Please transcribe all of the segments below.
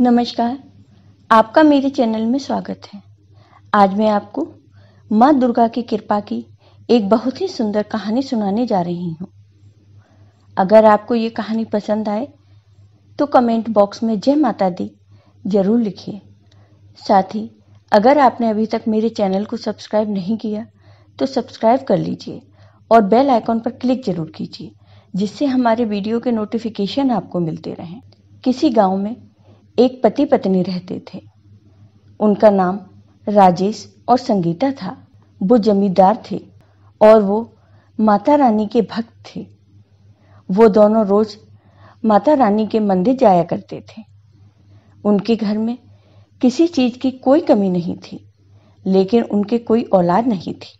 नमस्कार आपका मेरे चैनल में स्वागत है आज मैं आपको माँ दुर्गा की कृपा की एक बहुत ही सुंदर कहानी सुनाने जा रही हूँ अगर आपको ये कहानी पसंद आए तो कमेंट बॉक्स में जय माता दी जरूर लिखिए साथ ही अगर आपने अभी तक मेरे चैनल को सब्सक्राइब नहीं किया तो सब्सक्राइब कर लीजिए और बेल आइकॉन पर क्लिक जरूर कीजिए जिससे हमारे वीडियो के नोटिफिकेशन आपको मिलते रहें किसी गांव में एक पति पत्नी रहते थे उनका नाम राजेश और संगीता था वो जमींदार थे और वो माता रानी के भक्त थे वो दोनों रोज माता रानी के मंदिर जाया करते थे उनके घर में किसी चीज की कोई कमी नहीं थी लेकिन उनके कोई औलाद नहीं थी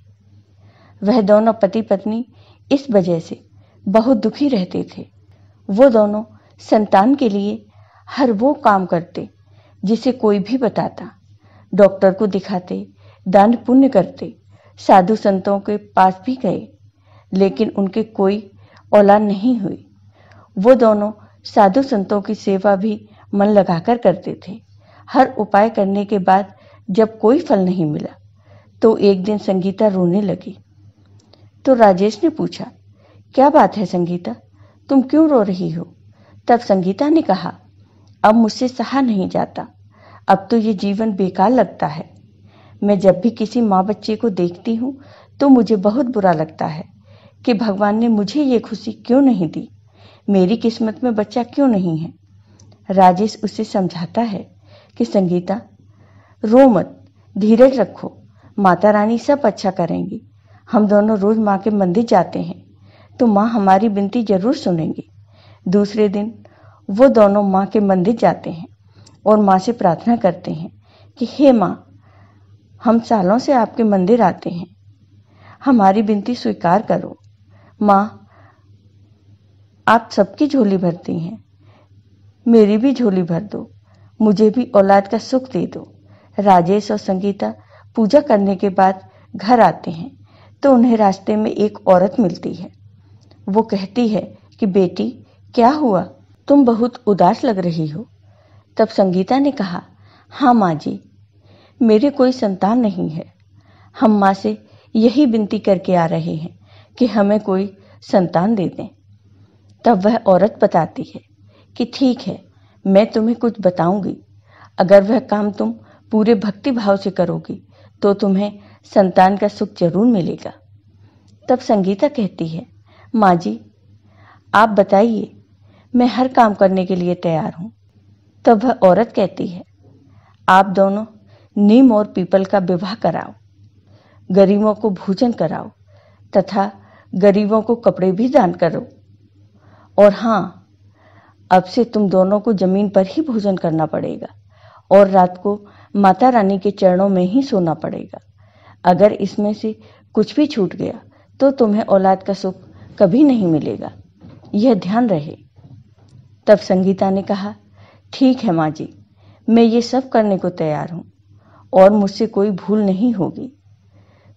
वह दोनों पति पत्नी इस वजह से बहुत दुखी रहते थे वो दोनों संतान के लिए हर वो काम करते जिसे कोई भी बताता डॉक्टर को दिखाते दान पुण्य करते साधु संतों के पास भी गए लेकिन उनके कोई औलाद नहीं हुई वो दोनों साधु संतों की सेवा भी मन लगाकर करते थे हर उपाय करने के बाद जब कोई फल नहीं मिला तो एक दिन संगीता रोने लगी तो राजेश ने पूछा क्या बात है संगीता तुम क्यों रो रही हो तब संगीता ने कहा अब मुझसे सहा नहीं जाता अब तो ये जीवन बेकार लगता है मैं जब भी किसी माँ बच्चे को देखती हूँ तो मुझे बहुत बुरा लगता है कि भगवान ने मुझे ये खुशी क्यों नहीं दी मेरी किस्मत में बच्चा क्यों नहीं है राजेश उसे समझाता है कि संगीता रो मत धीरज रखो माता रानी सब अच्छा करेंगी हम दोनों रोज माँ के मंदिर जाते हैं तो माँ हमारी बिनती जरूर सुनेंगी दूसरे दिन वो दोनों माँ के मंदिर जाते हैं और माँ से प्रार्थना करते हैं कि हे माँ हम सालों से आपके मंदिर आते हैं हमारी बिनती स्वीकार करो माँ आप सबकी झोली भरती हैं मेरी भी झोली भर दो मुझे भी औलाद का सुख दे दो राजेश और संगीता पूजा करने के बाद घर आते हैं तो उन्हें रास्ते में एक औरत मिलती है वो कहती है कि बेटी क्या हुआ तुम बहुत उदास लग रही हो तब संगीता ने कहा हाँ माँ जी मेरे कोई संतान नहीं है हम माँ से यही विनती करके आ रहे हैं कि हमें कोई संतान दे दें तब वह औरत बताती है कि ठीक है मैं तुम्हें कुछ बताऊंगी अगर वह काम तुम पूरे भक्ति भाव से करोगी तो तुम्हें संतान का सुख जरूर मिलेगा तब संगीता कहती है माँ जी आप बताइए मैं हर काम करने के लिए तैयार हूँ तब वह औरत कहती है आप दोनों नीम और पीपल का विवाह कराओ गरीबों को भोजन कराओ तथा गरीबों को कपड़े भी दान करो और हाँ अब से तुम दोनों को जमीन पर ही भोजन करना पड़ेगा और रात को माता रानी के चरणों में ही सोना पड़ेगा अगर इसमें से कुछ भी छूट गया तो तुम्हें औलाद का सुख कभी नहीं मिलेगा यह ध्यान रहे तब संगीता ने कहा ठीक है माँ जी मैं ये सब करने को तैयार हूँ और मुझसे कोई भूल नहीं होगी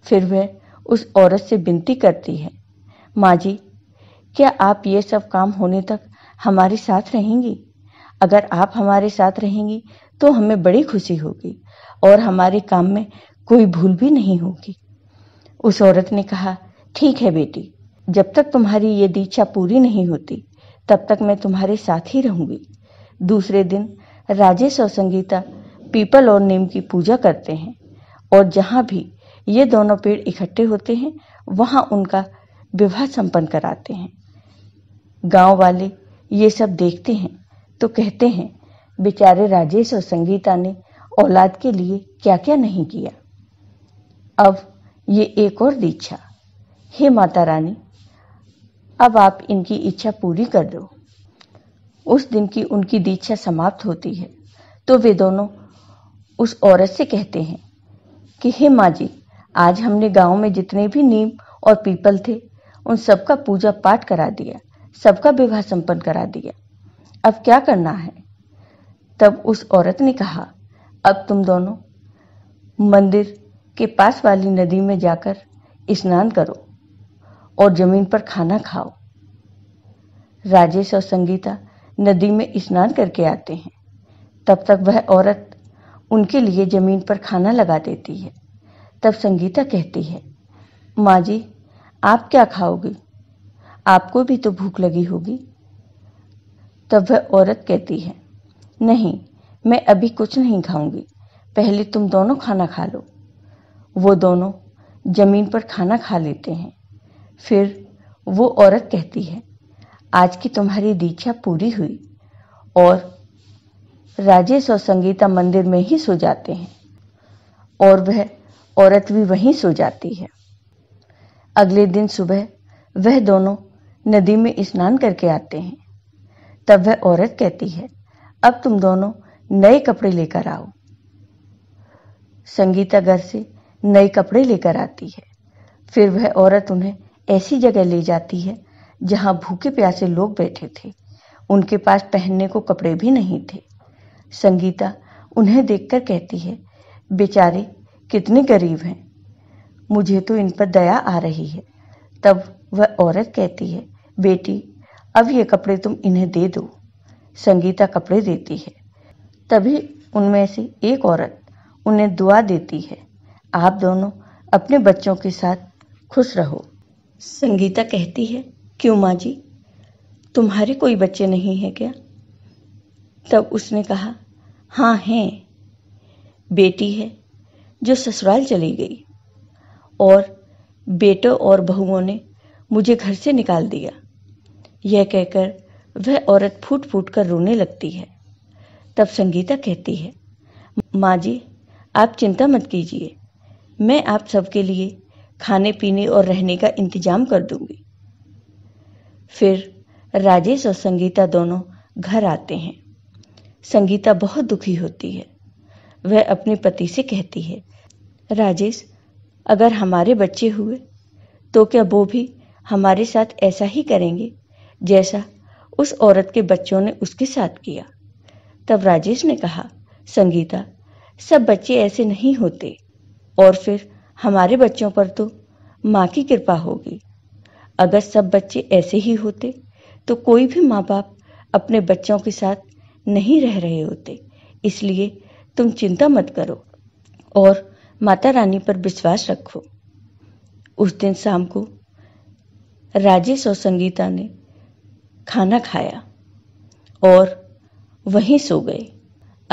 फिर वह उस औरत से विनती करती है माँ जी क्या आप ये सब काम होने तक हमारे साथ रहेंगी अगर आप हमारे साथ रहेंगी तो हमें बड़ी खुशी होगी और हमारे काम में कोई भूल भी नहीं होगी उस औरत ने कहा ठीक है बेटी जब तक तुम्हारी ये दीक्षा पूरी नहीं होती तब तक मैं तुम्हारे साथ ही रहूंगी दूसरे दिन राजेश और संगीता पीपल और नीम की पूजा करते हैं और जहां भी ये दोनों पेड़ इकट्ठे होते हैं वहां उनका विवाह संपन्न कराते हैं गांव वाले ये सब देखते हैं तो कहते हैं बेचारे राजेश और संगीता ने औलाद के लिए क्या क्या नहीं किया अब ये एक और दीक्षा हे माता रानी अब आप इनकी इच्छा पूरी कर दो उस दिन की उनकी दीक्षा समाप्त होती है तो वे दोनों उस औरत से कहते हैं कि हे माँ जी आज हमने गांव में जितने भी नीम और पीपल थे उन सबका पूजा पाठ करा दिया सबका विवाह संपन्न करा दिया अब क्या करना है तब उस औरत ने कहा अब तुम दोनों मंदिर के पास वाली नदी में जाकर स्नान करो और जमीन पर खाना खाओ राजेश और संगीता नदी में स्नान करके आते हैं तब तक वह औरत उनके लिए जमीन पर खाना लगा देती है तब संगीता कहती है माँ जी आप क्या खाओगी आपको भी तो भूख लगी होगी तब वह औरत कहती है नहीं मैं अभी कुछ नहीं खाऊंगी पहले तुम दोनों खाना खा लो वो दोनों जमीन पर खाना खा लेते हैं फिर वो औरत कहती है आज की तुम्हारी दीक्षा पूरी हुई और राजेश और संगीता मंदिर में ही सो जाते हैं और वह औरत भी वहीं सो जाती है अगले दिन सुबह वह दोनों नदी में स्नान करके आते हैं तब वह औरत कहती है अब तुम दोनों नए कपड़े लेकर आओ संगीता घर से नए कपड़े लेकर आती है फिर वह औरत उन्हें ऐसी जगह ले जाती है जहां भूखे प्यासे लोग बैठे थे उनके पास पहनने को कपड़े भी नहीं थे संगीता उन्हें देखकर कहती है बेचारे कितने गरीब हैं मुझे तो इन पर दया आ रही है तब वह औरत कहती है बेटी अब ये कपड़े तुम इन्हें दे दो संगीता कपड़े देती है तभी उनमें से एक औरत उन्हें दुआ देती है आप दोनों अपने बच्चों के साथ खुश रहो संगीता कहती है क्यों माँ जी तुम्हारे कोई बच्चे नहीं हैं क्या तब उसने कहा हाँ हैं बेटी है जो ससुराल चली गई और बेटों और बहुओं ने मुझे घर से निकाल दिया यह कहकर वह औरत फूट फूट कर रोने लगती है तब संगीता कहती है माँ जी आप चिंता मत कीजिए मैं आप सबके लिए खाने पीने और रहने का इंतजाम कर दूंगी फिर राजेश और संगीता दोनों घर आते हैं संगीता बहुत दुखी होती है वह अपने पति से कहती है राजेश अगर हमारे बच्चे हुए तो क्या वो भी हमारे साथ ऐसा ही करेंगे जैसा उस औरत के बच्चों ने उसके साथ किया तब राजेश ने कहा संगीता सब बच्चे ऐसे नहीं होते और फिर हमारे बच्चों पर तो माँ की कृपा होगी अगर सब बच्चे ऐसे ही होते तो कोई भी माँ बाप अपने बच्चों के साथ नहीं रह रहे होते इसलिए तुम चिंता मत करो और माता रानी पर विश्वास रखो उस दिन शाम को राजेश और संगीता ने खाना खाया और वहीं सो गए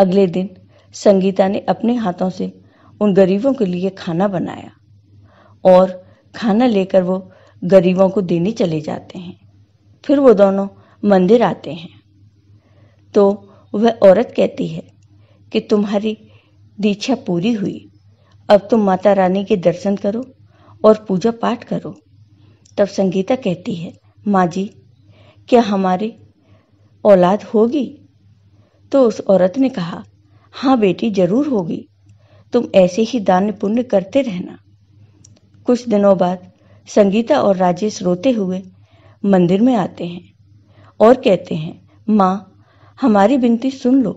अगले दिन संगीता ने अपने हाथों से उन गरीबों के लिए खाना बनाया और खाना लेकर वो गरीबों को देने चले जाते हैं फिर वो दोनों मंदिर आते हैं तो वह औरत कहती है कि तुम्हारी दीक्षा पूरी हुई अब तुम माता रानी के दर्शन करो और पूजा पाठ करो तब संगीता कहती है माँ जी क्या हमारी औलाद होगी तो उस औरत ने कहा हाँ बेटी जरूर होगी तुम ऐसे ही दान पुण्य करते रहना कुछ दिनों बाद संगीता और राजेश रोते हुए मंदिर में आते हैं और कहते हैं माँ हमारी विनती सुन लो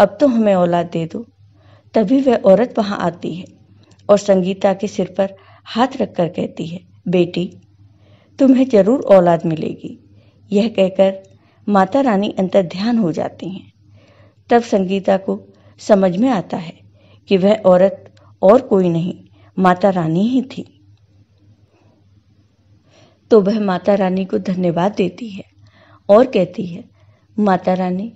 अब तो हमें औलाद दे दो तभी वह औरत वहां आती है और संगीता के सिर पर हाथ रखकर कहती है बेटी तुम्हें जरूर औलाद मिलेगी यह कहकर माता रानी अंतर ध्यान हो जाती हैं तब संगीता को समझ में आता है कि वह औरत और कोई नहीं माता रानी ही थी तो वह माता रानी को धन्यवाद देती है और कहती है माता रानी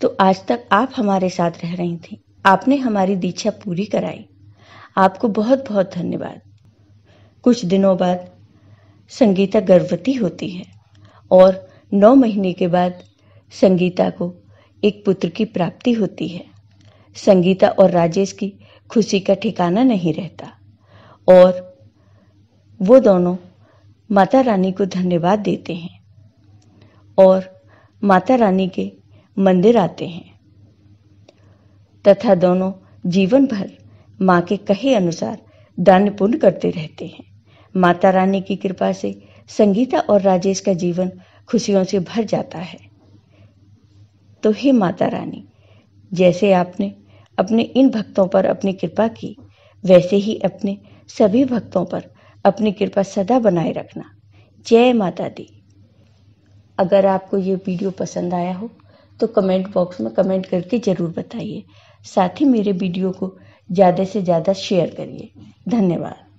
तो आज तक आप हमारे साथ रह रही थी आपने हमारी दीक्षा पूरी कराई आपको बहुत बहुत धन्यवाद कुछ दिनों बाद संगीता गर्भवती होती है और नौ महीने के बाद संगीता को एक पुत्र की प्राप्ति होती है संगीता और राजेश की खुशी का ठिकाना नहीं रहता और वो दोनों माता रानी को धन्यवाद देते हैं और माता रानी के मंदिर आते हैं तथा दोनों जीवन भर माँ के कहे अनुसार दान पुण्य करते रहते हैं माता रानी की कृपा से संगीता और राजेश का जीवन खुशियों से भर जाता है तो हे माता रानी जैसे आपने अपने इन भक्तों पर अपनी कृपा की वैसे ही अपने सभी भक्तों पर अपनी कृपा सदा बनाए रखना जय माता दी अगर आपको ये वीडियो पसंद आया हो तो कमेंट बॉक्स में कमेंट करके ज़रूर बताइए साथ ही मेरे वीडियो को ज़्यादा से ज़्यादा शेयर करिए धन्यवाद